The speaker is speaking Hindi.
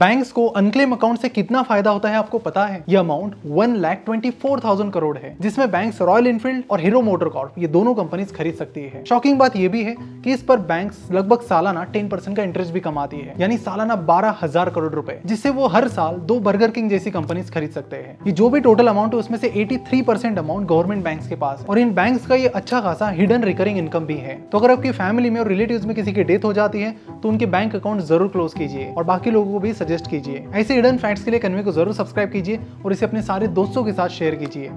बैंक्स को अनक्लेम अकाउंट से कितना फायदा होता है आपको पता है ये amount one lakh twenty four thousand crore है जिसमें बैंक्स रॉयल इनफील्ड और हीरो मोटर कॉर्प ये दोनों कंपनीज खरीद सकती है शॉकिंग बात ये भी है कि इस पर बैंक लगभग सालाना टेन परसेंट का इंटरेस्ट भी कमाती है यानी सालाना बारह हजार करोड़ रुपए जिससे वो हर साल दो बर्गर किंग जैसी कंपनीज खरीद सकते हैं ये जो भी टोटल अमाउंट है उसमें से 83 परसेंट अमाउंट गवर्नमेंट बैंक के पास और इन बैंक का ये अच्छा खासा हिडन रिकरिंग इनकम भी है तो अगर आपकी फैमिली में और रिलेटिव में किसी की डेथ हो जाती है तो उनके बैंक अकाउंट जरूर क्लोज कीजिए और बाकी लोगों को भी सजेस्ट कीजिए ऐसे हिडन फैक्ट्स के लिए कन्वे को जरूर सब्सक्राइब कीजिए और इसे अपने सारे दोस्तों के साथ शेयर कीजिए